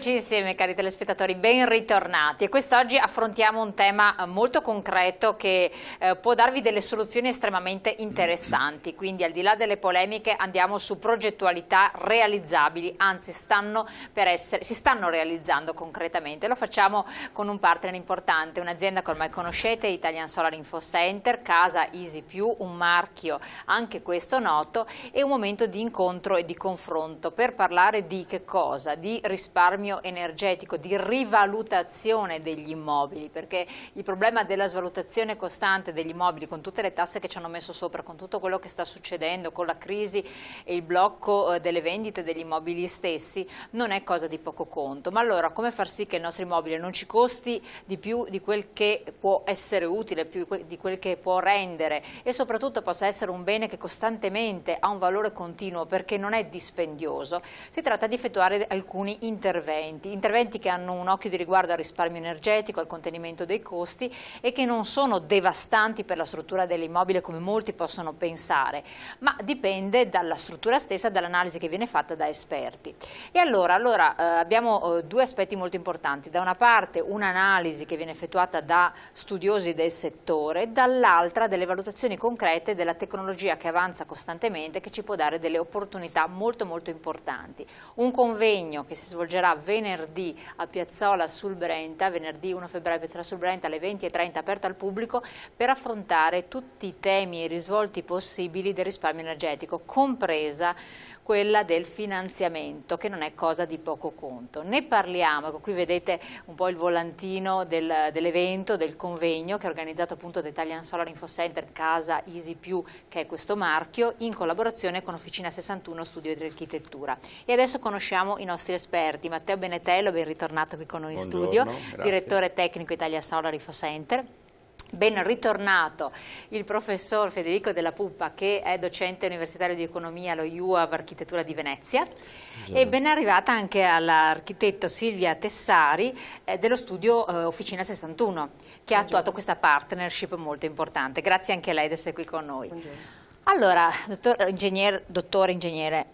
Eccoci insieme cari telespettatori, ben ritornati e quest'oggi affrontiamo un tema eh, molto concreto che eh, può darvi delle soluzioni estremamente interessanti, quindi al di là delle polemiche andiamo su progettualità realizzabili, anzi stanno per essere, si stanno realizzando concretamente, lo facciamo con un partner importante, un'azienda che ormai conoscete, Italian Solar Info Center, Casa Easy Più, un marchio anche questo noto e un momento di incontro e di confronto per parlare di che cosa? Di risparmio risparmio energetico, di rivalutazione degli immobili, perché il problema della svalutazione costante degli immobili con tutte le tasse che ci hanno messo sopra, con tutto quello che sta succedendo, con la crisi e il blocco eh, delle vendite degli immobili stessi, non è cosa di poco conto. Ma allora come far sì che il nostro immobile non ci costi di più di quel che può essere utile, più di quel che può rendere e soprattutto possa essere un bene che costantemente ha un valore continuo perché non è dispendioso? Si tratta di effettuare alcuni interventi interventi, interventi che hanno un occhio di riguardo al risparmio energetico, al contenimento dei costi e che non sono devastanti per la struttura dell'immobile come molti possono pensare, ma dipende dalla struttura stessa, dall'analisi che viene fatta da esperti. E allora, allora eh, abbiamo eh, due aspetti molto importanti, da una parte un'analisi che viene effettuata da studiosi del settore, dall'altra delle valutazioni concrete della tecnologia che avanza costantemente e che ci può dare delle opportunità molto molto importanti. Un convegno che si svolgerà venerdì a Piazzola sul Brenta, venerdì 1 febbraio a Piazzola sul Brenta alle 20.30 aperta al pubblico per affrontare tutti i temi e i risvolti possibili del risparmio energetico, compresa quella del finanziamento, che non è cosa di poco conto. Ne parliamo, ecco, qui vedete un po' il volantino del, dell'evento, del convegno che è organizzato appunto da Italian Solar Info Center, Casa Easy Più, che è questo marchio, in collaborazione con Officina 61 Studio di Architettura. E adesso conosciamo i nostri esperti, Matteo Benetello, ben ritornato qui con noi in studio, grazie. direttore tecnico Italia Solar Info Center, Ben ritornato il professor Federico Della Puppa che è docente universitario di economia allo UAV Architettura di Venezia Buongiorno. e ben arrivata anche all'architetto Silvia Tessari eh, dello studio eh, Officina 61 che ha attuato questa partnership molto importante. Grazie anche a lei di essere qui con noi. Buongiorno. Allora, dottor, ingegner, dottore ingegnere,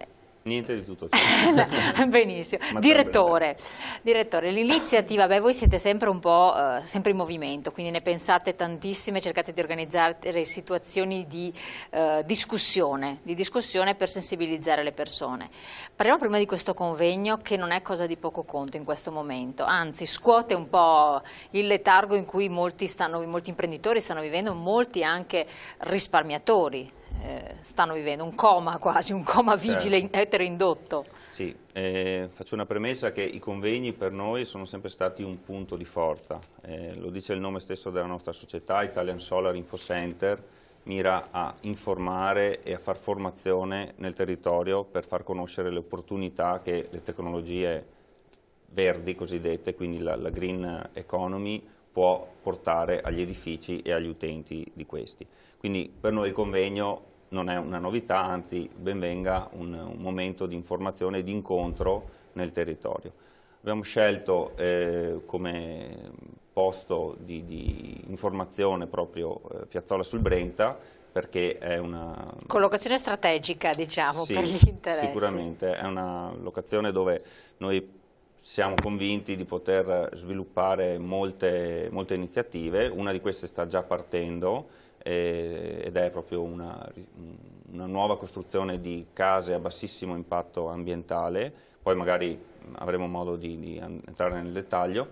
Niente di tutto ciò. Benissimo. Direttore, direttore l'iniziativa, beh, voi siete sempre un po' eh, sempre in movimento, quindi ne pensate tantissime, cercate di organizzare situazioni di, eh, discussione, di discussione per sensibilizzare le persone. Parliamo prima di questo convegno che non è cosa di poco conto in questo momento, anzi scuote un po' il letargo in cui molti, stanno, molti imprenditori stanno vivendo, molti anche risparmiatori eh, stanno vivendo, un coma quasi, un coma certo. vigile certo. eteroindotto. Sì, eh, faccio una premessa che i convegni per noi sono sempre stati un punto di forza, eh, lo dice il nome stesso della nostra società, Italian Solar Info Center, mira a informare e a far formazione nel territorio per far conoscere le opportunità che le tecnologie verdi cosiddette, quindi la, la green economy, può portare agli edifici e agli utenti di questi. Quindi per noi il convegno non è una novità, anzi benvenga un, un momento di informazione e di incontro nel territorio. Abbiamo scelto eh, come posto di, di informazione proprio eh, Piazzola sul Brenta perché è una... Collocazione strategica diciamo sì, per gli interessi. Sicuramente, è una locazione dove noi siamo convinti di poter sviluppare molte, molte iniziative, una di queste sta già partendo eh, ed è proprio una, una nuova costruzione di case a bassissimo impatto ambientale, poi magari avremo modo di, di entrare nel dettaglio.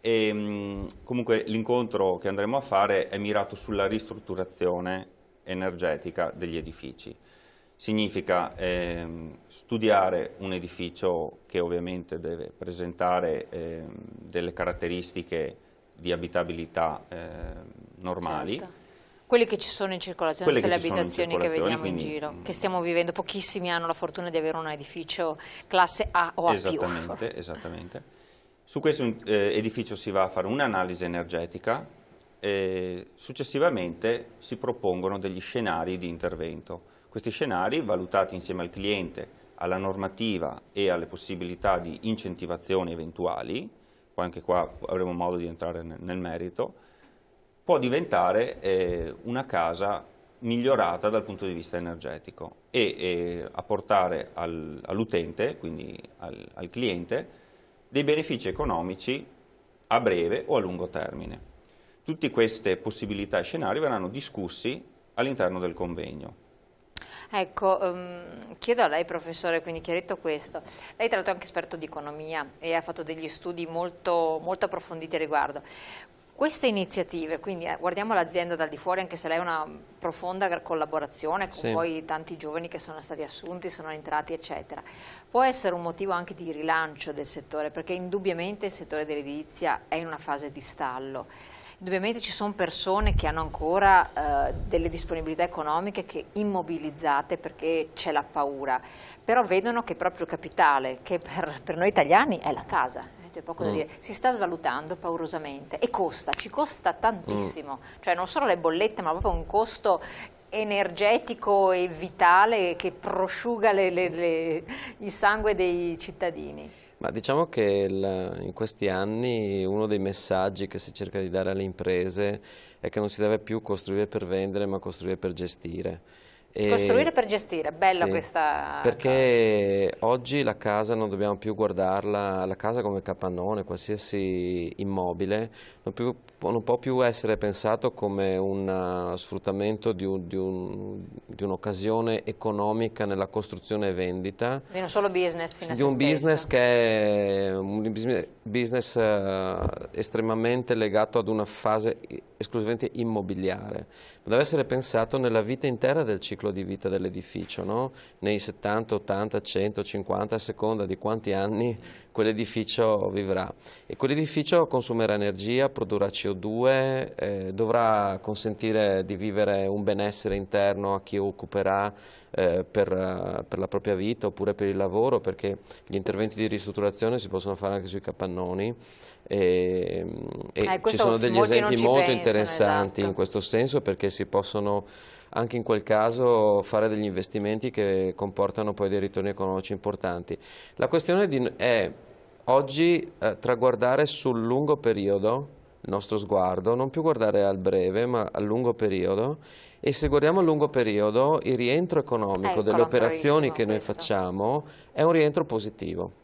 E, ehm, comunque l'incontro che andremo a fare è mirato sulla ristrutturazione energetica degli edifici significa ehm, studiare un edificio che ovviamente deve presentare ehm, delle caratteristiche di abitabilità ehm, normali. Certo. Quelle che ci sono in circolazione, tutte le abitazioni che vediamo quindi, in giro, mm. che stiamo vivendo, pochissimi hanno la fortuna di avere un edificio classe A o A+. Esattamente, esattamente. Su questo eh, edificio si va a fare un'analisi energetica e successivamente si propongono degli scenari di intervento questi scenari, valutati insieme al cliente, alla normativa e alle possibilità di incentivazioni eventuali, anche qua avremo modo di entrare nel merito, può diventare eh, una casa migliorata dal punto di vista energetico e, e apportare al, all'utente, quindi al, al cliente, dei benefici economici a breve o a lungo termine. Tutte queste possibilità e scenari verranno discussi all'interno del convegno. Ecco, um, chiedo a lei professore, quindi chiarito questo, lei tra l'altro è anche esperto di economia e ha fatto degli studi molto, molto approfonditi a riguardo. Queste iniziative, quindi eh, guardiamo l'azienda dal di fuori, anche se lei ha una profonda collaborazione con sì. poi tanti giovani che sono stati assunti, sono entrati, eccetera, può essere un motivo anche di rilancio del settore, perché indubbiamente il settore dell'edilizia è in una fase di stallo. Indubbiamente ci sono persone che hanno ancora eh, delle disponibilità economiche che immobilizzate perché c'è la paura, però vedono che proprio il capitale, che per, per noi italiani è la casa, eh, c'è poco mm. da dire, si sta svalutando paurosamente e costa, ci costa tantissimo, mm. cioè non solo le bollette ma proprio un costo energetico e vitale che prosciuga le, le, le, il sangue dei cittadini. Ma diciamo che il, in questi anni uno dei messaggi che si cerca di dare alle imprese è che non si deve più costruire per vendere ma costruire per gestire. E Costruire per gestire, bella sì, questa... Perché oggi la casa non dobbiamo più guardarla, la casa come capannone, qualsiasi immobile, non, più, non può più essere pensato come un uh, sfruttamento di, un'occasione un, un economica nella costruzione e vendita. Di un solo business fino sì, Di un stesso. business che è un business uh, estremamente legato ad una fase esclusivamente immobiliare, ma deve essere pensato nella vita intera del ciclo ciclo di vita dell'edificio, no? nei 70, 80, 100, 50, a seconda di quanti anni quell'edificio vivrà. E quell'edificio consumerà energia, produrrà CO2, eh, dovrà consentire di vivere un benessere interno a chi occuperà eh, per, per la propria vita oppure per il lavoro, perché gli interventi di ristrutturazione si possono fare anche sui capannoni e, mm, e eh, ci sono degli esempi molto penso, interessanti esatto. in questo senso perché si possono anche in quel caso fare degli investimenti che comportano poi dei ritorni economici importanti. La questione è oggi eh, traguardare sul lungo periodo il nostro sguardo, non più guardare al breve ma al lungo periodo e se guardiamo al lungo periodo il rientro economico Eccolo, delle operazioni che noi questo. facciamo è un rientro positivo.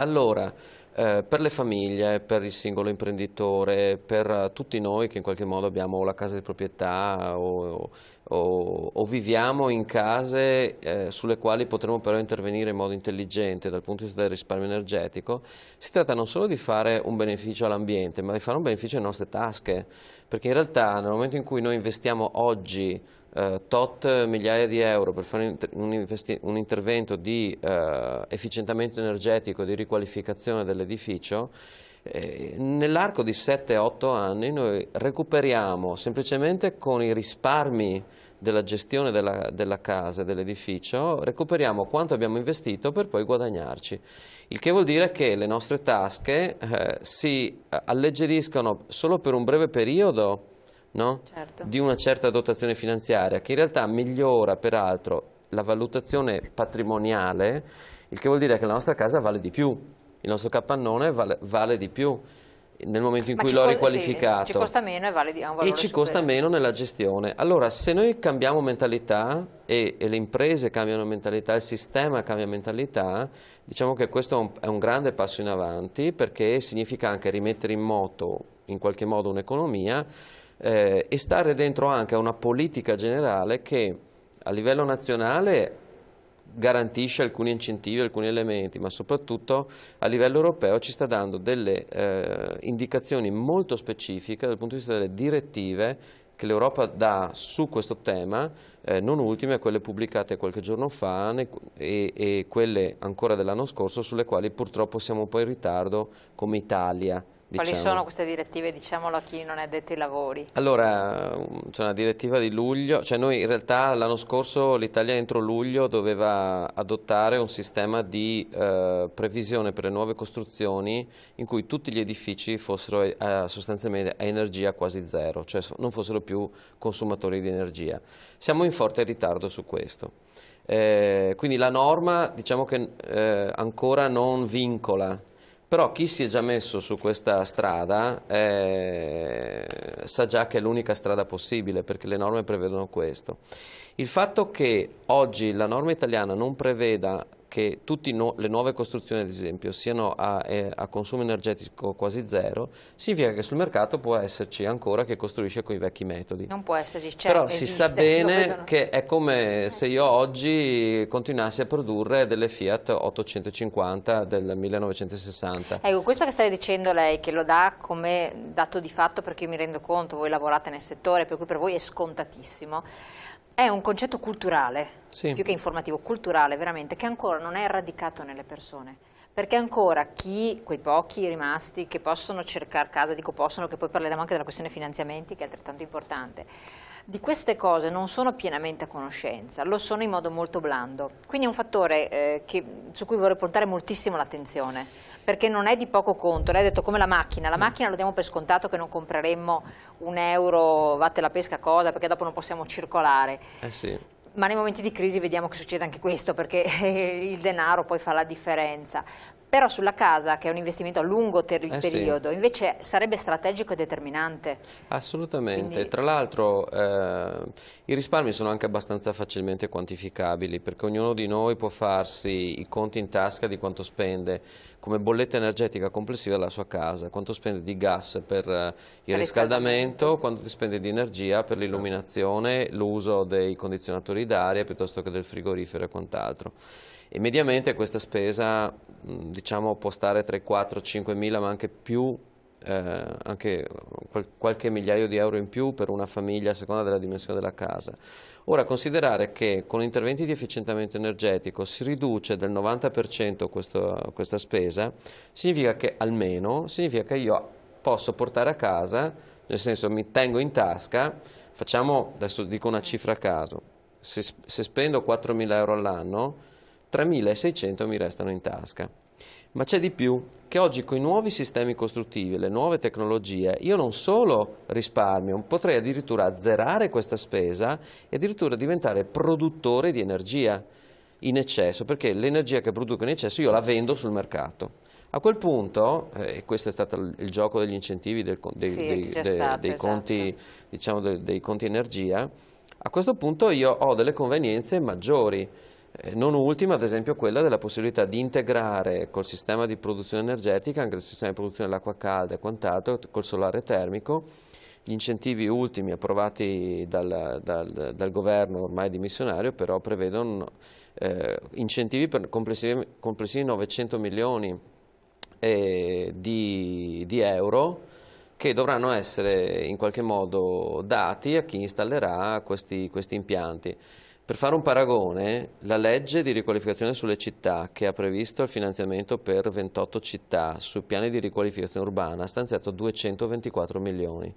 Allora, eh, per le famiglie, per il singolo imprenditore, per uh, tutti noi che in qualche modo abbiamo la casa di proprietà o, o o, o viviamo in case eh, sulle quali potremo però intervenire in modo intelligente dal punto di vista del risparmio energetico, si tratta non solo di fare un beneficio all'ambiente, ma di fare un beneficio alle nostre tasche, perché in realtà nel momento in cui noi investiamo oggi eh, tot migliaia di euro per fare un, un intervento di eh, efficientamento energetico, di riqualificazione dell'edificio, eh, nell'arco di 7-8 anni noi recuperiamo semplicemente con i risparmi della gestione della, della casa dell'edificio, recuperiamo quanto abbiamo investito per poi guadagnarci. Il che vuol dire che le nostre tasche eh, si alleggeriscono solo per un breve periodo no? certo. di una certa dotazione finanziaria, che in realtà migliora peraltro la valutazione patrimoniale, il che vuol dire che la nostra casa vale di più, il nostro capannone vale, vale di più nel momento in Ma cui l'ho riqualificato. Sì, ci costa meno e vale di, un valore E ci superiore. costa meno nella gestione. Allora, se noi cambiamo mentalità e, e, le imprese cambiano mentalità, il sistema cambia mentalità, diciamo che questo è un, è un grande passo in avanti perché significa anche rimettere in moto in qualche modo un'economia eh, e stare dentro anche a una politica generale che a livello nazionale garantisce alcuni incentivi, alcuni elementi, ma soprattutto a livello europeo ci sta dando delle eh, indicazioni molto specifiche dal punto di vista delle direttive che l'Europa dà su questo tema, eh, non ultime quelle pubblicate qualche giorno fa e, e quelle ancora dell'anno scorso sulle quali purtroppo siamo un po' in ritardo come Italia. Diciamo. Quali sono queste direttive, diciamolo a chi non è detto i lavori? Allora, mm, c'è una direttiva di luglio, cioè noi in realtà l'anno scorso l'Italia entro luglio doveva adottare un sistema di eh, previsione per le nuove costruzioni in cui tutti gli edifici fossero eh, sostanzialmente a energia quasi zero, cioè non fossero più consumatori di energia. Siamo in forte ritardo su questo. Eh, quindi la norma diciamo che eh, ancora non vincola però chi si è già messo su questa strada eh, sa già che è l'unica strada possibile perché le norme prevedono questo. Il fatto che oggi la norma italiana non preveda che tutte no, le nuove costruzioni ad esempio siano a, eh, a, consumo energetico quasi zero significa che sul mercato può esserci ancora chi costruisce con i vecchi metodi non può esserci, certo. però esiste, si sa bene che è come se io oggi continuassi a produrre delle Fiat 850 del 1960 ecco questo che stai dicendo lei che lo dà come dato di fatto perché io mi rendo conto voi lavorate nel settore per cui per voi è scontatissimo è un concetto culturale, sì. più che informativo, culturale veramente, che ancora non è radicato nelle persone. Perché ancora chi, quei pochi rimasti che possono cercare casa, dico possono, che poi parleremo anche della questione finanziamenti, che è altrettanto importante, di queste cose non sono pienamente a conoscenza, lo sono in modo molto blando. Quindi è un fattore eh, che, su cui vorrei puntare moltissimo l'attenzione, perché non è di poco conto. Lei ha detto come la macchina, la mm. macchina lo diamo per scontato che non compreremmo un euro, vatte la pesca cosa, perché dopo non possiamo circolare. Eh sì ma nei momenti di crisi vediamo che succede anche questo perché il denaro poi fa la differenza però sulla casa, che è un investimento a lungo eh sì. periodo, invece sarebbe strategico e determinante. Assolutamente, Quindi... tra l'altro eh, i risparmi sono anche abbastanza facilmente quantificabili perché ognuno di noi può farsi i conti in tasca di quanto spende come bolletta energetica complessiva della sua casa, quanto spende di gas per eh, il riscaldamento, quanto ti spende di energia per l'illuminazione, l'uso dei condizionatori d'aria piuttosto che del frigorifero e quant'altro e mediamente questa spesa mm, diciamo, può stare tra i 4 5 mila ma anche più eh, anche qual qualche migliaio di euro in più per una famiglia a seconda della dimensione della casa. Ora considerare che con interventi di efficientamento energetico si riduce del 90% questo, questa spesa, significa che almeno, significa che io posso portare a casa, nel senso mi tengo in tasca, facciamo, adesso dico una cifra a caso, se, se spendo 4.000 euro all'anno, 3.600 mi restano in tasca. Ma c'è di più, che oggi con i nuovi sistemi costruttivi e le nuove tecnologie io non solo risparmio, potrei addirittura azzerare questa spesa e addirittura diventare produttore di energia in eccesso, perché l'energia che produco in eccesso io la vendo sul mercato. A quel punto, eh, e eh, questo è stato il gioco degli incentivi del, dei, sì, dei, de, stato, dei, conti, esatto. diciamo, dei, dei conti energia, a questo punto io ho delle convenienze maggiori eh, non ultima ad esempio quella della possibilità di integrare col sistema di produzione energetica, anche il sistema di produzione dell'acqua calda e quant'altro, col solare termico, gli incentivi ultimi approvati dal, dal, dal governo ormai dimissionario però prevedono eh, incentivi per complessivi, complessivi 900 milioni eh, di, di euro che dovranno essere in qualche modo dati a chi installerà questi, questi impianti. Per fare un paragone, la legge di riqualificazione sulle città che ha previsto il finanziamento per 28 città sui piani di riqualificazione urbana ha stanziato 224 milioni.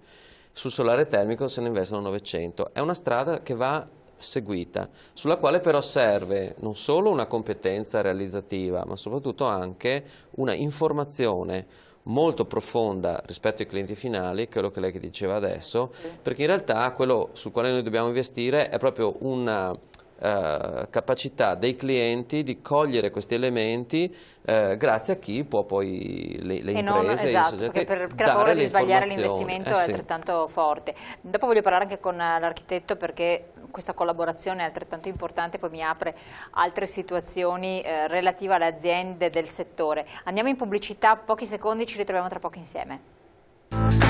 Sul solare termico se ne investono 900. È una strada che va seguita, sulla quale però serve non solo una competenza realizzativa, ma soprattutto anche una informazione molto profonda rispetto ai clienti finali, quello che lei diceva adesso, perché in realtà quello sul quale noi dobbiamo investire è proprio una eh, capacità dei clienti di cogliere questi elementi eh, grazie a chi può poi le, le non, imprese esatto, perché per, perché paura di sbagliare l'investimento eh, è sì. altrettanto forte dopo voglio parlare anche con eh, l'architetto perché questa collaborazione è altrettanto importante poi mi apre altre situazioni eh, relative alle aziende del settore andiamo in pubblicità pochi secondi ci ritroviamo tra poco insieme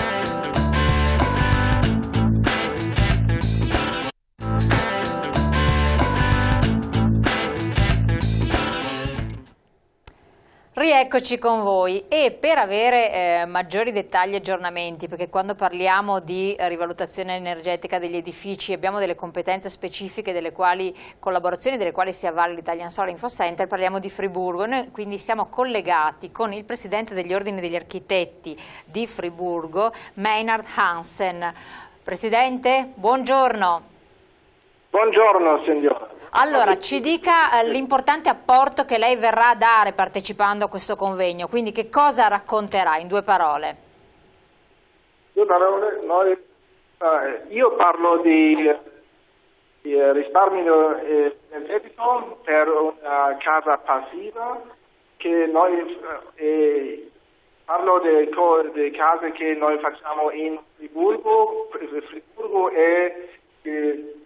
Rieccoci con voi e per avere eh, maggiori dettagli e aggiornamenti, perché quando parliamo di eh, rivalutazione energetica degli edifici abbiamo delle competenze specifiche delle quali collaborazioni delle quali si avvale l'Italian Solar Info Center, parliamo di Friburgo, noi quindi siamo collegati con il presidente degli ordini degli architetti di Friburgo, Maynard Hansen. Presidente, buongiorno. Buongiorno signora. Allora, ci dica eh, l'importante apporto che lei verrà a dare partecipando a questo convegno, quindi che cosa racconterà in due parole? Eh, io parlo di, di eh, risparmio energetico per una casa passiva che noi parlo delle case che noi facciamo in Friburgo, Friburgo è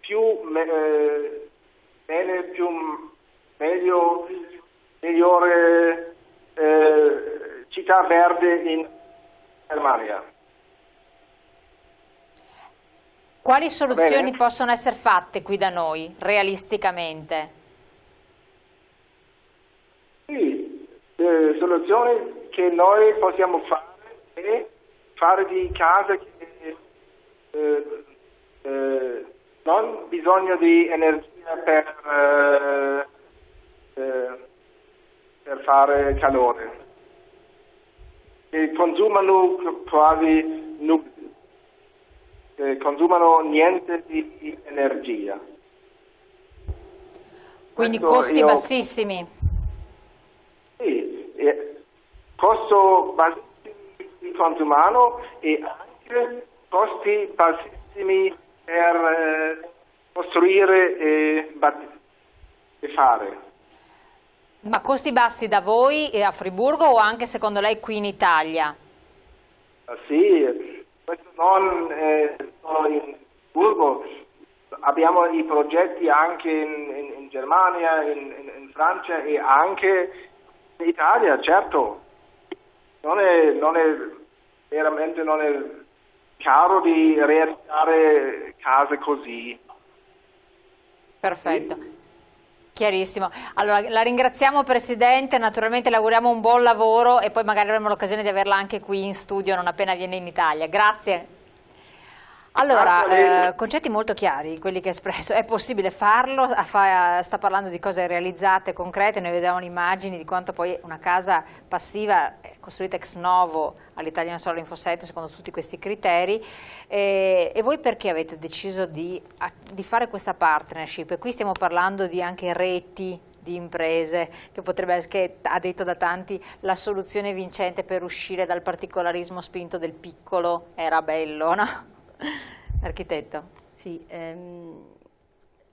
più bene più meglio, migliore eh, città verde in Germania. Quali soluzioni bene. possono essere fatte qui da noi, realisticamente? Sì, le eh, soluzioni che noi possiamo fare è fare di casa che, eh, non bisogno di energia per, eh, eh, per fare calore. E consumano quasi nulla, consumano niente di energia. Quindi Questo costi io... bassissimi. Sì, eh, costo bassissimo di consumano e anche costi bassissimi di per eh, costruire e, e fare. Ma costi bassi da voi a Friburgo o anche secondo lei qui in Italia? Ah, sì, questo non eh, solo in Friburgo, abbiamo i progetti anche in, in, in Germania, in, in, Francia e anche in Italia, certo. Non è, non è veramente non è caro di realizzare case così. Perfetto. Chiarissimo. Allora, la ringraziamo Presidente, naturalmente le auguriamo un buon lavoro e poi magari avremo l'occasione di averla anche qui in studio non appena viene in Italia. Grazie. Allora, eh, concetti molto chiari, quelli che ha espresso. È possibile farlo? sta parlando di cose realizzate, concrete, noi vediamo immagini di quanto poi una casa passiva eh, costruita ex novo all'Italian Solar Info 7 secondo tutti questi criteri. Eh, e voi perché avete deciso di, di fare questa partnership? E qui stiamo parlando di anche reti, di imprese, che potrebbe essere, ha detto da tanti, la soluzione vincente per uscire dal particolarismo spinto del piccolo era bello, no? Architetto. Sì, ehm,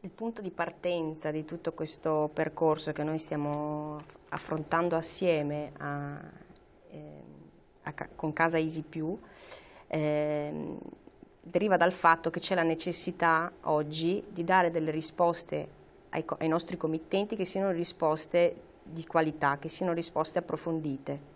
il punto di partenza di tutto questo percorso che noi stiamo affrontando assieme a, ehm, a, con Casa Easy Più ehm, deriva dal fatto che c'è la necessità oggi di dare delle risposte ai, ai nostri committenti che siano risposte di qualità, che siano risposte approfondite.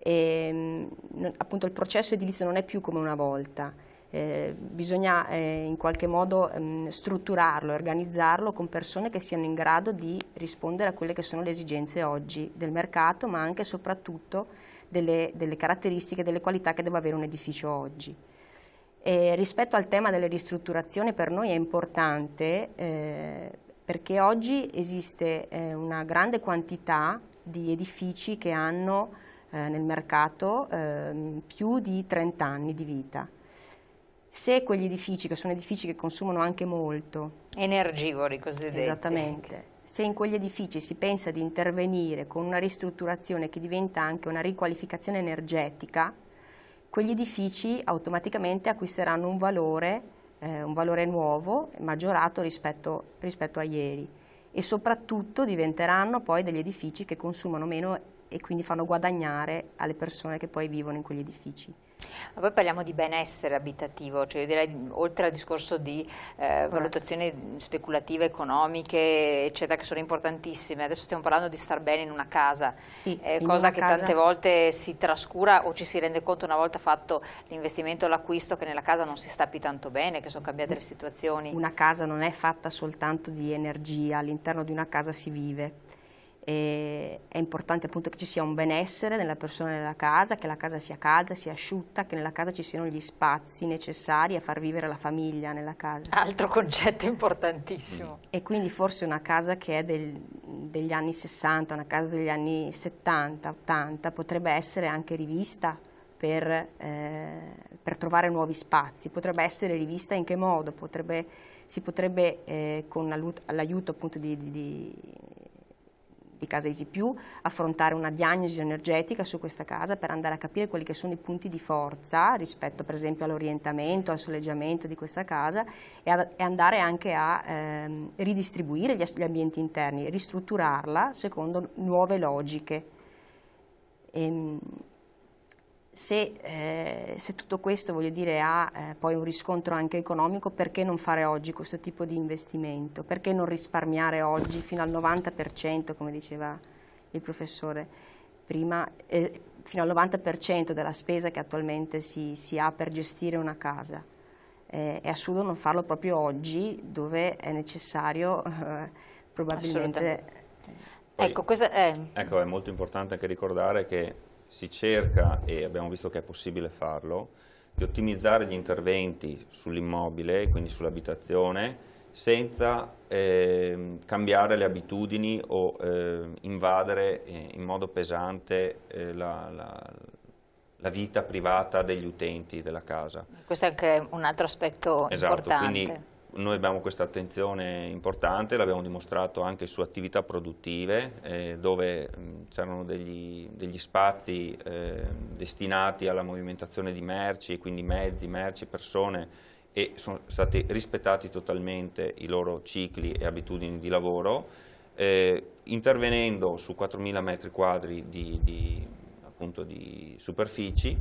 E, ehm, appunto il processo edilizio non è più come una volta, eh, bisogna eh, in qualche modo mh, mm, strutturarlo, organizzarlo con persone che siano in grado di rispondere a quelle che sono le esigenze oggi del mercato, ma anche e soprattutto delle, delle caratteristiche, delle qualità che deve avere un edificio oggi. E rispetto al tema delle ristrutturazioni per noi è importante eh, perché oggi esiste eh, una grande quantità di edifici che hanno eh, nel mercato ehm, più di 30 anni di vita se quegli edifici, che sono edifici che consumano anche molto... Energivori cosiddetti. Esattamente. Se in quegli edifici si pensa di intervenire con una ristrutturazione che diventa anche una riqualificazione energetica, quegli edifici automaticamente acquisteranno un valore, eh, un valore nuovo, maggiorato rispetto, rispetto a ieri e soprattutto diventeranno poi degli edifici che consumano meno e quindi fanno guadagnare alle persone che poi vivono in quegli edifici. Ma poi parliamo di benessere abitativo, cioè io direi oltre al discorso di eh, valutazioni speculative, economiche, eccetera, che sono importantissime, adesso stiamo parlando di star bene in una casa, sì, eh, in cosa una che casa... tante volte si trascura o ci si rende conto una volta fatto l'investimento, o l'acquisto, che nella casa non si sta più tanto bene, che sono cambiate le situazioni. Una casa non è fatta soltanto di energia, all'interno di una casa si vive e è importante appunto che ci sia un benessere nella persona e nella casa, che la casa sia calda, sia asciutta, che nella casa ci siano gli spazi necessari a far vivere la famiglia nella casa. Altro concetto importantissimo. Mm. E quindi forse una casa che è del, degli anni 60, una casa degli anni 70, 80, potrebbe essere anche rivista per, eh, per trovare nuovi spazi. Potrebbe essere rivista in che modo? Potrebbe, si potrebbe eh, con l'aiuto appunto di, di di Casa Easy più, affrontare una diagnosi energetica su questa casa per andare a capire quelli che sono i punti di forza rispetto per esempio all'orientamento, al soleggiamento di questa casa e, a, e andare anche a ehm, ridistribuire gli, gli ambienti interni, ristrutturarla secondo nuove logiche. E, ehm, se, eh, se, tutto questo dire, ha eh, poi un riscontro anche economico, perché non fare oggi questo tipo di investimento? Perché non risparmiare oggi fino al 90%, come diceva il professore prima, eh, fino al 90% della spesa che attualmente si, si, ha per gestire una casa? Eh, è assurdo non farlo proprio oggi, dove è necessario probabilmente... Eh. Ecco, questa è... ecco, è molto importante anche ricordare che si cerca, e abbiamo visto che è possibile farlo, di ottimizzare gli interventi sull'immobile, quindi sull'abitazione, senza eh, cambiare le abitudini o ehm, eh, invadere in modo pesante eh, la, la, la, vita privata degli utenti della casa. Questo è anche un altro aspetto esatto, importante. Quindi noi abbiamo questa attenzione importante, l'abbiamo dimostrato anche su attività produttive eh, dove c'erano degli, degli, spazi eh, destinati alla movimentazione di merci, quindi mezzi, merci, persone e sono stati rispettati totalmente i loro cicli e abitudini di lavoro, eh, intervenendo su 4.000 metri quadri di, di, appunto, di superfici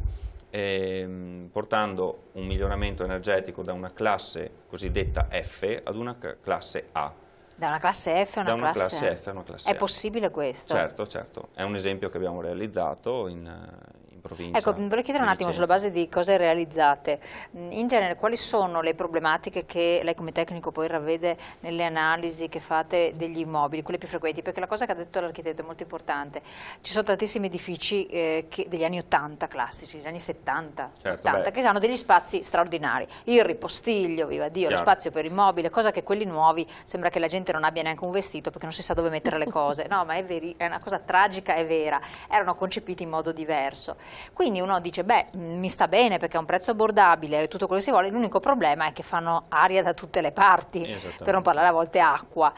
ehm, portando un miglioramento energetico da una classe cosiddetta F ad una classe A. Da una classe F a una, una, classe, classe F a una classe È A. possibile questo? Certo, certo. È un esempio che abbiamo realizzato in, provincia. Ecco, vorrei chiedere un attimo sulla base di cose realizzate. In genere quali sono le problematiche che lei come tecnico poi ravvede nelle analisi che fate degli immobili, quelle più frequenti? Perché la cosa che ha detto l'architetto è molto importante. Ci sono tantissimi edifici eh, degli anni 80 classici, degli anni 70, certo, 80, beh. che hanno degli spazi straordinari. Il ripostiglio, viva Dio, lo spazio per immobile, cosa che quelli nuovi sembra che la gente non abbia neanche un vestito perché non si sa dove mettere le cose. No, ma è, veri, è una cosa tragica è vera. Erano concepiti in modo diverso. Quindi uno dice, beh, mi sta bene perché è un prezzo abbordabile, tutto quello che si vuole, l'unico problema è che fanno aria da tutte le parti, per non parlare a volte acqua.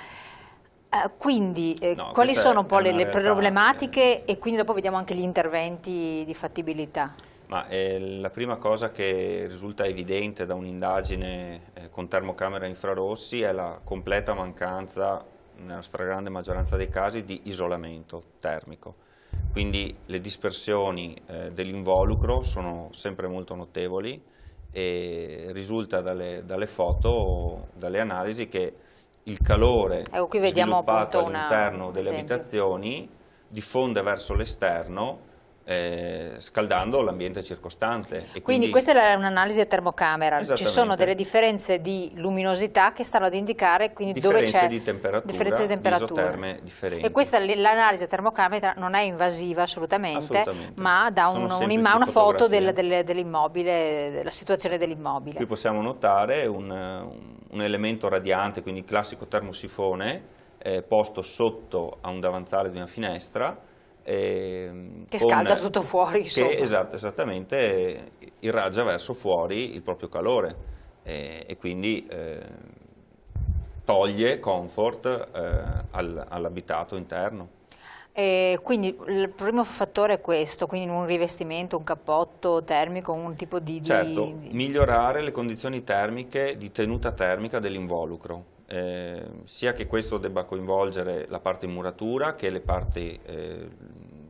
Eh, quindi eh, no, quali sono un po' le, le problematiche eh. e quindi dopo vediamo anche gli interventi di fattibilità? Ma, eh, la prima cosa che risulta evidente da un'indagine eh, con termocamera infrarossi è la completa mancanza, nella stragrande maggioranza dei casi, di isolamento termico quindi le dispersioni eh, dell'involucro sono sempre molto notevoli e risulta dalle, dalle foto, dalle analisi che il calore ecco, qui vediamo all'interno delle esempio. abitazioni diffonde verso l'esterno eh, scaldando l'ambiente circostante. Quindi, quindi, questa è un'analisi a termocamera, ci sono delle differenze di luminosità che stanno ad indicare quindi dove c'è di differenze di temperatura, E questa l'analisi a termocamera non è invasiva assolutamente, assolutamente. ma dà un, una foto del, del, dell'immobile, della situazione dell'immobile. Qui possiamo notare un, un elemento radiante, quindi classico termosifone, eh, posto sotto a un davanzale di una finestra, eh, che scalda tutto fuori. Insomma. Che esatto, esattamente eh, irraggia verso fuori il proprio calore eh, e quindi eh, toglie comfort eh, al, all'abitato interno. E quindi il primo fattore è questo, quindi un rivestimento, un cappotto termico, un tipo di... Certo, di... migliorare le condizioni termiche di tenuta termica dell'involucro eh, sia che questo debba coinvolgere la parte in muratura che le parti eh,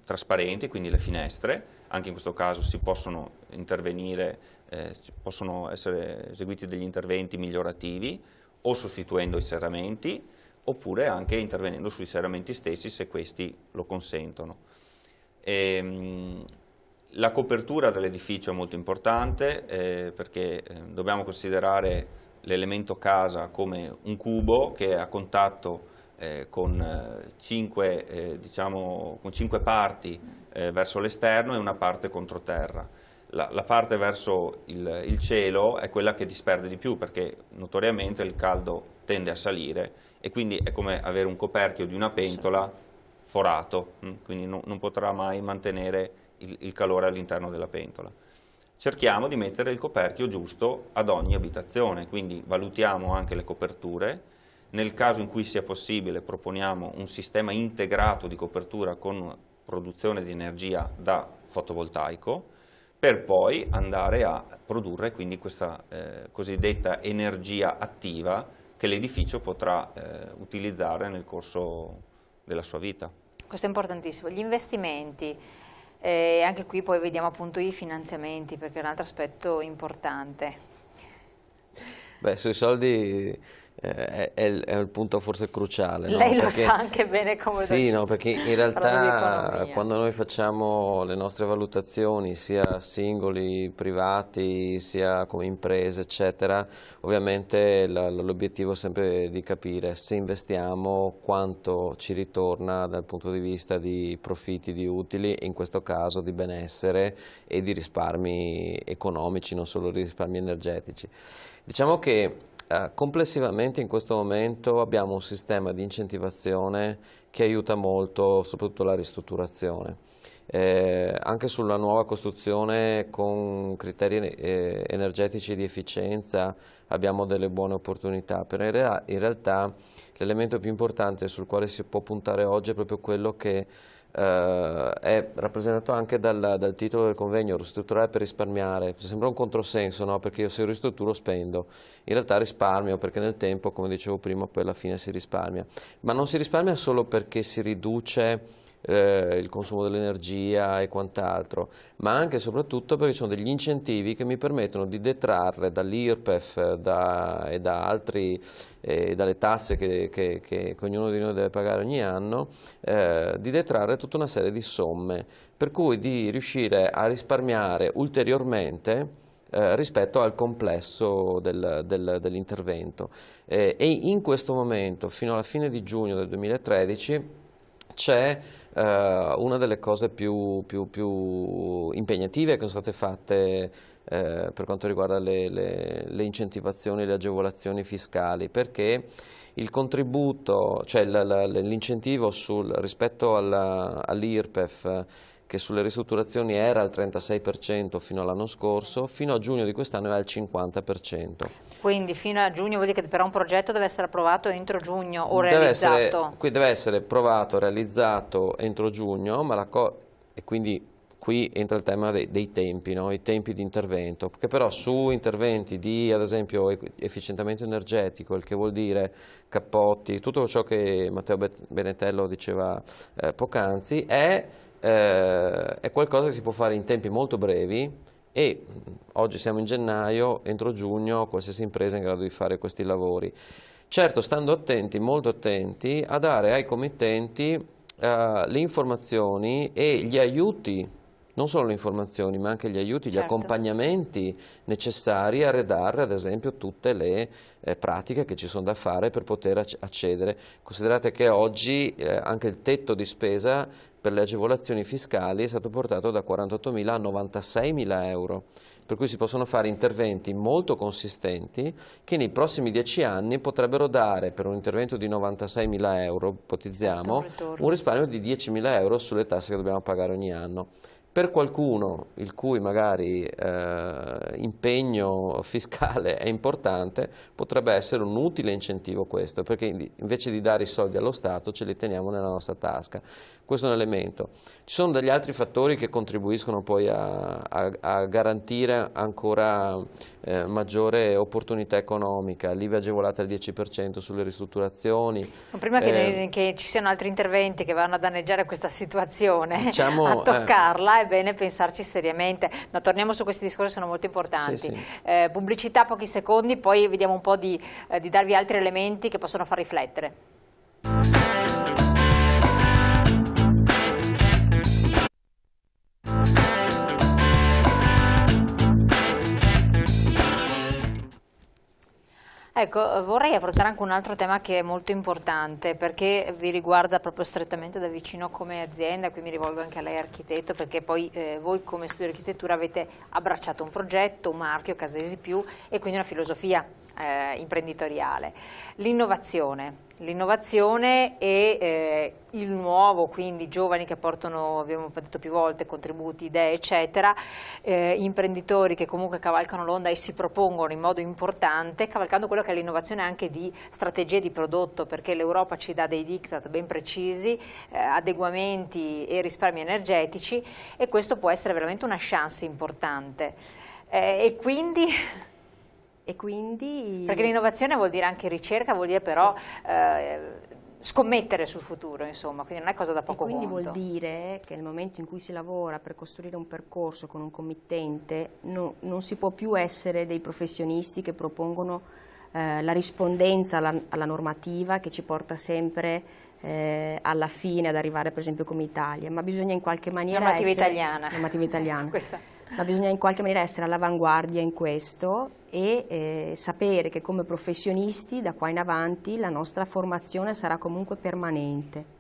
trasparenti, quindi le finestre, anche in questo caso si possono intervenire, eh, possono essere eseguiti degli interventi migliorativi o sostituendo i serramenti oppure anche intervenendo sui serramenti stessi se questi lo consentono. E, ehm, la copertura dell'edificio è molto importante eh, perché ehm, dobbiamo considerare l'elemento casa come un cubo che è a contatto eh, con, eh, cinque, eh, diciamo, con, cinque, parti eh, verso l'esterno e una parte contro terra. La, la parte verso il, il, cielo è quella che disperde di più perché notoriamente il caldo tende a salire e quindi è come avere un coperchio di una pentola forato, mm, quindi no, non potrà mai mantenere il, il calore all'interno della pentola cerchiamo di mettere il coperchio giusto ad ogni abitazione, quindi valutiamo anche le coperture, nel caso in cui sia possibile proponiamo un sistema integrato di copertura con produzione di energia da fotovoltaico, per poi andare a produrre quindi questa eh, cosiddetta energia attiva che l'edificio potrà eh, utilizzare nel corso della sua vita. Questo è importantissimo. Gli investimenti, e anche qui poi vediamo appunto i finanziamenti perché è un altro aspetto importante. Beh, sui soldi eh, è, è, è, il punto forse cruciale. No? Lei lo perché, sa anche bene come Sì, no, perché in realtà quando noi facciamo le nostre valutazioni, sia singoli, privati, sia come imprese, eccetera, ovviamente l'obiettivo è sempre di capire se investiamo quanto ci ritorna dal punto di vista di profitti, di utili, in questo caso di benessere e di risparmi economici, non solo di risparmi energetici. Diciamo che eh, complessivamente in questo momento abbiamo un sistema di incentivazione che aiuta molto soprattutto la ristrutturazione. Eh, anche sulla nuova costruzione con criteri eh, energetici di efficienza abbiamo delle buone opportunità, però in, rea in realtà l'elemento più importante sul quale si può puntare oggi è proprio quello che eh, è rappresentato anche dal, dal, titolo del convegno, ristrutturare per risparmiare. Sembra un controsenso, no? perché io se ristrutturo spendo, in realtà risparmio perché nel tempo, come dicevo prima, poi alla fine si risparmia. Ma non si risparmia solo perché si riduce eh, il consumo dell'energia e quant'altro, ma anche e soprattutto perché ci sono degli incentivi che mi permettono di detrarre dall'IRPEF da, e da altri, eh, dalle tasse che, che, che, ognuno di noi deve pagare ogni anno, eh, di detrarre tutta una serie di somme, per cui di riuscire a risparmiare ulteriormente eh, rispetto al complesso del, del, dell'intervento. Eh, e in questo momento, fino alla fine di giugno del 2013, c'è eh, una delle cose più, più, più, impegnative che sono state fatte eh, per quanto riguarda le, le, le, incentivazioni, le agevolazioni fiscali, perché il contributo, cioè l'incentivo rispetto all'IRPEF all che sulle ristrutturazioni era al 36% fino all'anno scorso, fino a giugno di quest'anno era al 50%. Quindi fino a giugno vuol dire che però un progetto deve essere approvato entro giugno o deve realizzato? Essere, qui deve essere approvato, realizzato entro giugno, ma la e quindi qui entra il tema dei, dei tempi, no? i tempi di intervento, che però su interventi di ad esempio efficientamento energetico, il che vuol dire cappotti, tutto ciò che Matteo Benetello diceva eh, poc'anzi, è eh, è qualcosa che si può fare in tempi molto brevi e mm, oggi siamo in gennaio, entro giugno qualsiasi impresa è in grado di fare questi lavori. Certo, stando attenti, molto attenti, a dare ai committenti eh, le informazioni e gli aiuti non solo le informazioni ma anche gli aiuti, certo. gli accompagnamenti necessari a redare ad esempio tutte le eh, pratiche che ci sono da fare per poter accedere. Considerate che oggi eh, anche il tetto di spesa per le agevolazioni fiscali è stato portato da 48.000 a 96.000 euro, per cui si possono fare interventi molto consistenti che nei prossimi dieci anni potrebbero dare per un intervento di 96.000 euro, ipotizziamo, ecco, un risparmio di 10.000 euro sulle tasse che dobbiamo pagare ogni anno. Per qualcuno il cui magari eh, impegno fiscale è importante, potrebbe essere un utile incentivo questo, perché invece di dare i soldi allo Stato ce li teniamo nella nostra tasca. Questo è un elemento. Ci sono degli altri fattori che contribuiscono poi a, a, a garantire ancora eh, maggiore opportunità economica, l'IVA agevolata al 10% sulle ristrutturazioni. Ma prima eh, che, ci siano altri interventi che vanno a danneggiare questa situazione, diciamo, a toccarla, bene pensarci seriamente. No, torniamo su questi discorsi, sono molto importanti. Sì, sì. Eh, pubblicità, pochi secondi, poi vediamo un po' di, eh, di darvi altri elementi che possono far riflettere. Ecco, eh, vorrei affrontare anche un altro tema che è molto importante perché vi riguarda proprio strettamente da vicino come azienda, qui mi rivolgo anche a lei architetto perché poi eh, voi come studio di architettura avete abbracciato un progetto, un marchio, Casesi Più e quindi una filosofia eh, imprenditoriale. L'innovazione, l'innovazione e eh, il nuovo, quindi giovani che portano, abbiamo detto più volte, contributi, idee, eccetera, eh, imprenditori che comunque cavalcano l'onda e si propongono in modo importante, cavalcando quello che è l'innovazione anche di strategie di prodotto, perché l'Europa ci dà dei diktat ben precisi, eh, adeguamenti e risparmi energetici e questo può essere veramente una chance importante. Eh, e quindi... E quindi... Perché l'innovazione vuol dire anche ricerca, vuol dire però... Sì. Eh, scommettere sul futuro, insomma, quindi non è cosa da poco e quindi conto. vuol dire che nel momento in cui si lavora per costruire un percorso con un committente no, non si può più essere dei professionisti che propongono eh, la rispondenza alla, alla, normativa che ci porta sempre eh, alla fine ad arrivare per esempio come Italia, ma bisogna in qualche maniera normativa essere... italiana. Normativa italiana. ma bisogna in qualche maniera essere all'avanguardia in questo e eh, sapere che come professionisti da qua in avanti la nostra formazione sarà comunque permanente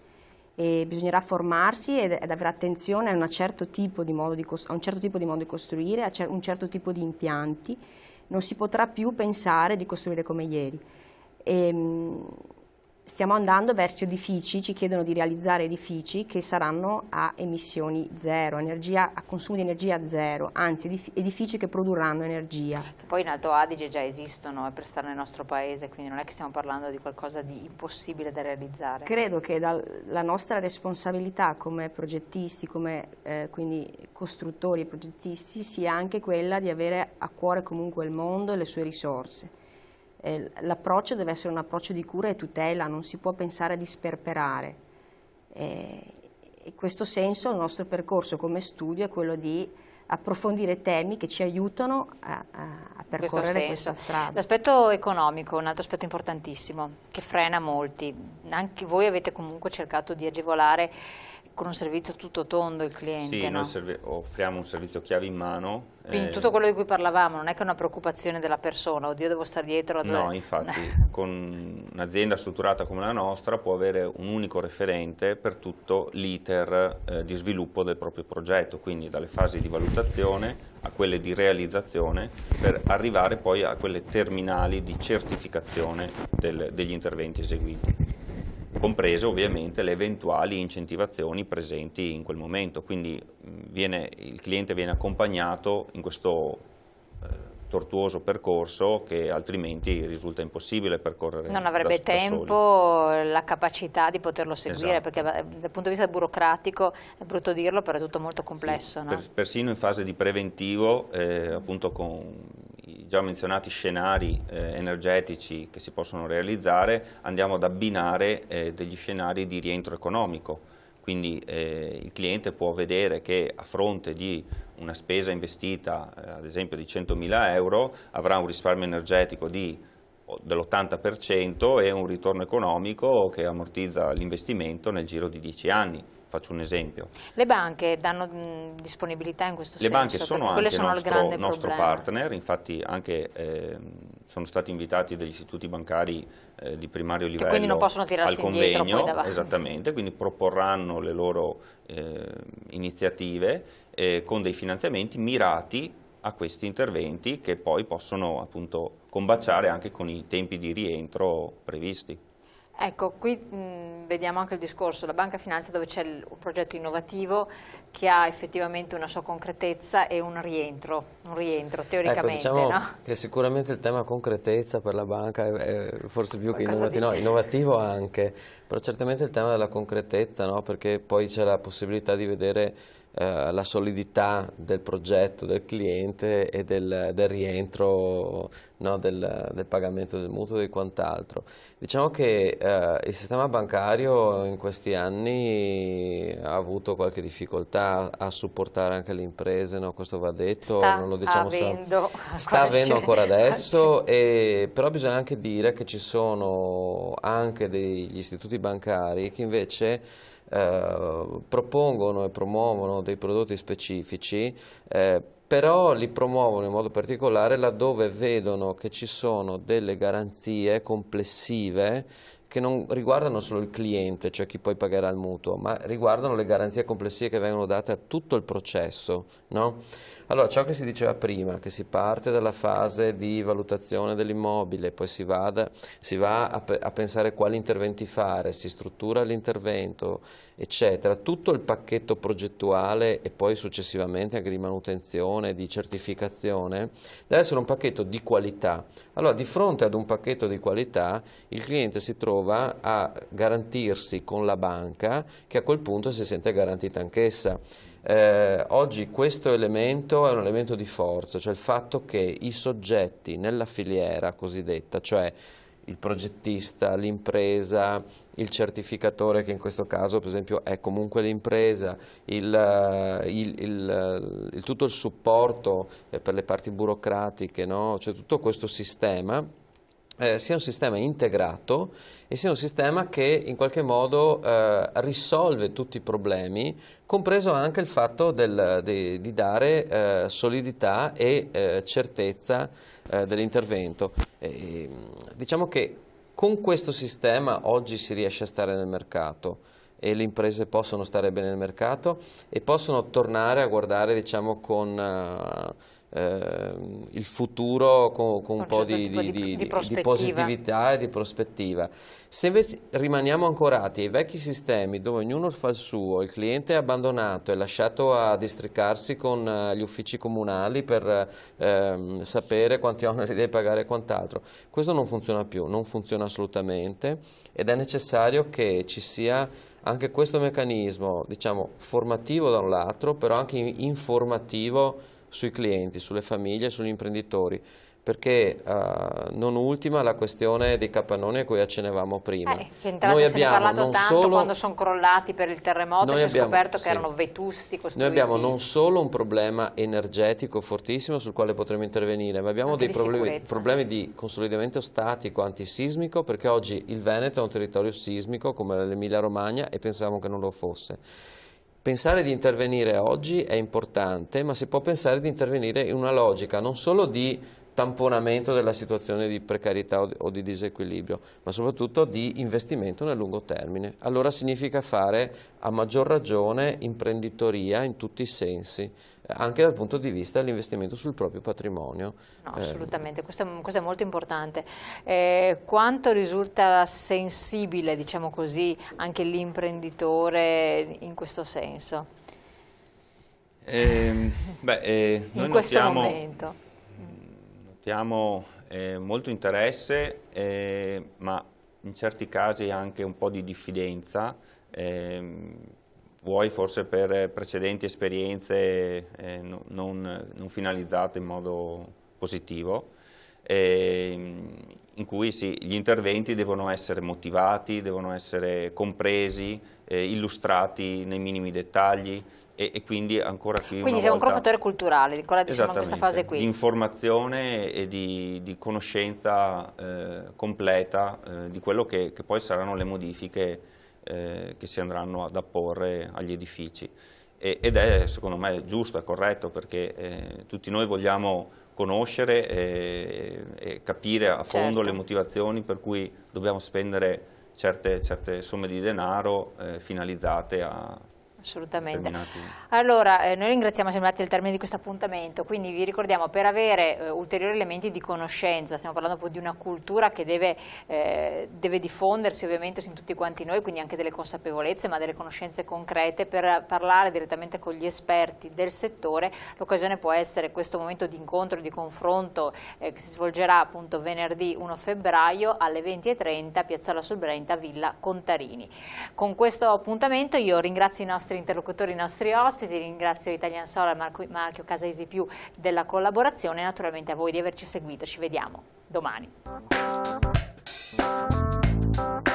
e bisognerà formarsi ed, ed avere attenzione a un, certo di di a un certo tipo di modo di costruire, a un certo tipo di impianti, non si potrà più pensare di costruire come ieri. E, ehm, stiamo andando verso edifici, ci chiedono di realizzare edifici che saranno a emissioni zero, energia, a consumo di energia zero, anzi edifici che produrranno energia. Che poi in Alto Adige già esistono per stare nel nostro paese, quindi non è che stiamo parlando di qualcosa di impossibile da realizzare. Credo che la nostra responsabilità come progettisti, come eh, quindi costruttori e progettisti, sia anche quella di avere a cuore comunque il mondo e le sue risorse eh, l'approccio deve essere un approccio di cura e tutela, non si può pensare di sperperare. Eh, in questo senso il nostro percorso come studio è quello di approfondire temi che ci aiutano a, a percorrere questa strada. L'aspetto economico, è un altro aspetto importantissimo, che frena molti. Anche voi avete comunque cercato di agevolare con un servizio tutto tondo il cliente. Sì, no? noi offriamo un servizio chiave in mano. Quindi eh... tutto quello di cui parlavamo non è che è una preoccupazione della persona, oddio devo stare dietro. Ad... No, infatti con un'azienda strutturata come la nostra può avere un unico referente per tutto l'iter eh, di sviluppo del proprio progetto, quindi dalle fasi di valutazione a quelle di realizzazione per arrivare poi a quelle terminali di certificazione del, degli interventi eseguiti comprese ovviamente le eventuali incentivazioni presenti in quel momento, quindi viene, il cliente viene accompagnato in questo eh, tortuoso percorso che altrimenti risulta impossibile percorrere. Non avrebbe tempo, la capacità di poterlo seguire, esatto. perché eh, dal punto di vista burocratico, è brutto dirlo, però è tutto molto complesso. Sì, no? persino in fase di preventivo, eh, appunto con i già menzionati scenari eh, energetici che si possono realizzare, andiamo ad abbinare eh, degli scenari di rientro economico quindi eh, il cliente può vedere che a fronte di una spesa investita eh, ad esempio di 100.000 euro avrà un risparmio energetico dell'80% e un ritorno economico che ammortizza l'investimento nel giro di 10 anni. Faccio un esempio. Le banche danno disponibilità in questo Le senso? Le banche sono anche sono nostro, il nostro partner, infatti anche eh, sono stati invitati degli istituti bancari eh, di primario livello che quindi non possono tirarsi al convegno, poi davanti. esattamente, quindi proporranno le loro ehm, eh, iniziative con dei finanziamenti mirati a questi interventi che poi possono appunto combaciare anche con i tempi di rientro previsti. Ecco, qui mh, vediamo anche il discorso, della banca finanza dove c'è un progetto innovativo che ha effettivamente una sua concretezza e un rientro, un rientro ecco, teoricamente. Ecco, diciamo no? che sicuramente il tema concretezza per la banca è, è forse più Qualcosa che innovativo, no, innovativo anche, però certamente il tema della concretezza, no? perché poi c'è la possibilità di vedere eh, la solidità del progetto del cliente e del, del rientro no, del, del, pagamento del mutuo e di quant'altro. Diciamo che eh, il sistema bancario in questi anni ha avuto qualche difficoltà a supportare anche le imprese, no? questo va detto, sta non lo diciamo avendo sta, sta avendo ancora adesso, e, però bisogna anche dire che ci sono anche degli istituti bancari che invece eh, propongono e promuovono dei prodotti specifici eh, però li promuovono in modo particolare laddove vedono che ci sono delle garanzie complessive che non riguardano solo il cliente, cioè chi poi pagherà il mutuo, ma riguardano le garanzie complessive che vengono date a tutto il processo. No? Allora, ciò che si diceva prima, che si parte dalla fase di valutazione dell'immobile, poi si, vada, si va a, a, pensare quali interventi fare, si struttura l'intervento, eccetera, tutto il pacchetto progettuale e poi successivamente anche di manutenzione, di certificazione, deve essere un pacchetto di qualità. Allora, di fronte ad un pacchetto di qualità, il cliente si trova ritrova a garantirsi con la banca che a quel punto si sente garantita anch'essa. Eh, oggi questo elemento è un elemento di forza, cioè il fatto che i soggetti nella filiera cosiddetta, cioè il progettista, l'impresa, il certificatore che in questo caso per esempio è comunque l'impresa, il, eh, il, il, tutto il supporto eh, per le parti burocratiche, no? cioè tutto questo sistema eh, sia un sistema integrato e sia un sistema che in qualche modo eh, risolve tutti i problemi, compreso anche il fatto del, di, di, dare eh, solidità e eh, certezza eh, dell'intervento. diciamo che con questo sistema oggi si riesce a stare nel mercato e le imprese possono stare bene nel mercato e possono tornare a guardare diciamo, con eh, Ehm, il futuro con, con un po' certo di, di, di, di, positività e di prospettiva. Se invece rimaniamo ancorati ai vecchi sistemi dove ognuno fa il suo, il cliente è abbandonato, è lasciato a districarsi con eh, gli uffici comunali per ehm, sapere quanti oneri deve pagare e quant'altro, questo non funziona più, non funziona assolutamente ed è necessario che ci sia anche questo meccanismo, diciamo, formativo da un lato, però anche informativo sui clienti, sulle famiglie, sugli imprenditori perché uh, non ultima la questione dei capannoni a cui accennavamo prima. Eh, che noi abbiamo parlato non tanto solo... quando sono crollati per il terremoto e si abbiamo, è scoperto sì. che erano vetusti costruiti. Noi abbiamo non solo un problema energetico fortissimo sul quale potremmo intervenire, ma abbiamo Anche dei di problemi, problemi, di consolidamento statico antisismico perché oggi il Veneto è un territorio sismico come l'Emilia Romagna e pensavamo che non lo fosse. Pensare di intervenire oggi è importante, ma si può pensare di intervenire in una logica non solo di tamponamento della situazione di precarietà o di disequilibrio, ma soprattutto di investimento nel lungo termine. Allora significa fare a maggior ragione imprenditoria in tutti i sensi, eh, anche dal punto di vista dell'investimento sul proprio patrimonio. No, eh, assolutamente, eh. questo, è, questo, è, molto importante. Eh, quanto risulta sensibile, diciamo così, anche l'imprenditore in questo senso? Ehm, eh, beh, in questo notiamo... momento. Portiamo eh, molto interesse, eh, ma in certi casi anche un po' di diffidenza, eh, vuoi forse per precedenti esperienze eh, no, non, non, finalizzate in modo positivo, ehm, in cui sì, gli interventi devono essere motivati, devono essere compresi, eh, illustrati nei minimi dettagli, e, e quindi ancora qui Quindi siamo volta... ancora un fattore culturale, ancora diciamo questa fase qui. di informazione e di, di conoscenza eh, completa eh, di quello che, che, poi saranno le modifiche eh, che si andranno ad apporre agli edifici. E, ed è secondo me giusto, è corretto perché eh, tutti noi vogliamo conoscere e, e capire a fondo certo. le motivazioni per cui dobbiamo spendere certe, certe somme di denaro eh, finalizzate a Assolutamente. Allora, eh, noi ringraziamo, siamo arrivati al termine di questo appuntamento, quindi vi ricordiamo per avere eh, ulteriori elementi di conoscenza, stiamo parlando un di una cultura che deve, eh, deve diffondersi ovviamente su tutti quanti noi, quindi anche delle consapevolezze, ma delle conoscenze concrete per parlare direttamente con gli esperti del settore. L'occasione può essere questo momento di incontro, di confronto eh, che si svolgerà appunto venerdì 1 febbraio alle 20.30 Piazzala Sul Brenta, Villa Contarini. Con questo appuntamento io ringrazio i nostri interlocutori i nostri ospiti, ringrazio Italian Solar, Marco, Marchio Casaisi Più della collaborazione e naturalmente a voi di averci seguito, ci vediamo domani.